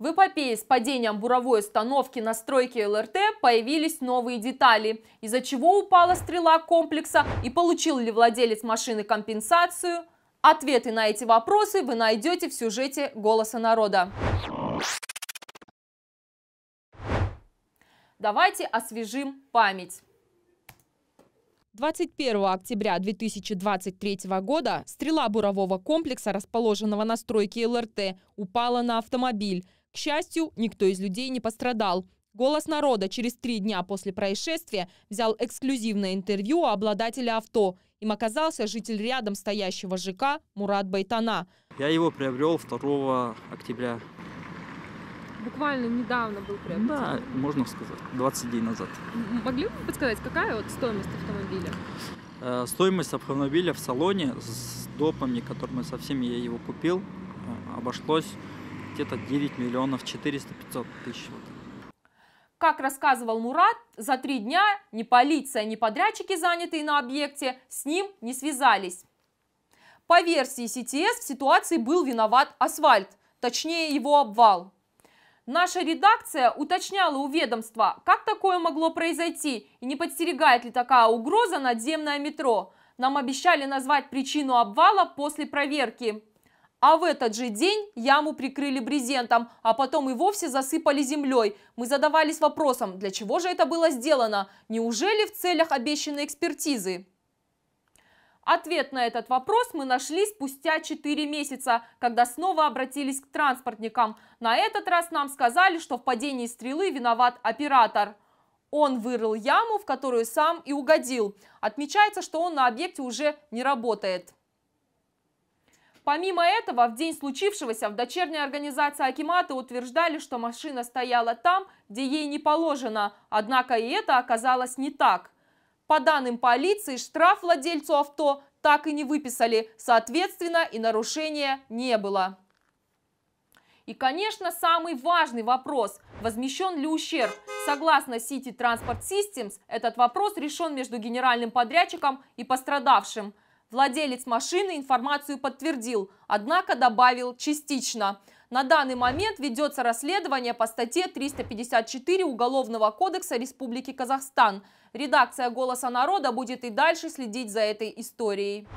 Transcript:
В эпопее с падением буровой установки на стройке ЛРТ появились новые детали, из-за чего упала стрела комплекса и получил ли владелец машины компенсацию. Ответы на эти вопросы вы найдете в сюжете «Голоса народа». Давайте освежим память. 21 октября 2023 года стрела бурового комплекса, расположенного на стройке ЛРТ, упала на автомобиль. К счастью, никто из людей не пострадал. «Голос народа» через три дня после происшествия взял эксклюзивное интервью у обладателя авто. Им оказался житель рядом стоящего ЖК Мурат Байтана. Я его приобрел 2 октября. Буквально недавно был приобретен? Да, можно сказать, 20 дней назад. М-м, могли бы подсказать, какая вот стоимость автомобиля? Э, стоимость автомобиля в салоне с допами, которыми со всеми я его купил, э, обошлось где-то 9 миллионов 400-500 тысяч. Как рассказывал Мурат, за три дня ни полиция, ни подрядчики, занятые на объекте, с ним не связались. По версии СТС в ситуации был виноват асфальт, точнее его обвал. Наша редакция уточняла у ведомства, как такое могло произойти и не подстерегает ли такая угроза надземное метро. Нам обещали назвать причину обвала после проверки. А в этот же день яму прикрыли брезентом, а потом и вовсе засыпали землей. Мы задавались вопросом, для чего же это было сделано? Неужели в целях обещанной экспертизы? Ответ на этот вопрос мы нашли спустя 4 месяца, когда снова обратились к транспортникам. На этот раз нам сказали, что в падении стрелы виноват оператор. Он вырыл яму, в которую сам и угодил. Отмечается, что он на объекте уже не работает. Помимо этого, в день случившегося в дочерней организации Акимата утверждали, что машина стояла там, где ей не положено, однако и это оказалось не так. По данным полиции, штраф владельцу авто так и не выписали, соответственно, и нарушения не было. И, конечно, самый важный вопрос – возмещен ли ущерб? Согласно City Transport Systems, этот вопрос решен между генеральным подрядчиком и пострадавшим – Владелец машины информацию подтвердил, однако добавил частично. На данный момент ведется расследование по статье 354 Уголовного кодекса Республики Казахстан. Редакция «Голоса народа» будет и дальше следить за этой историей.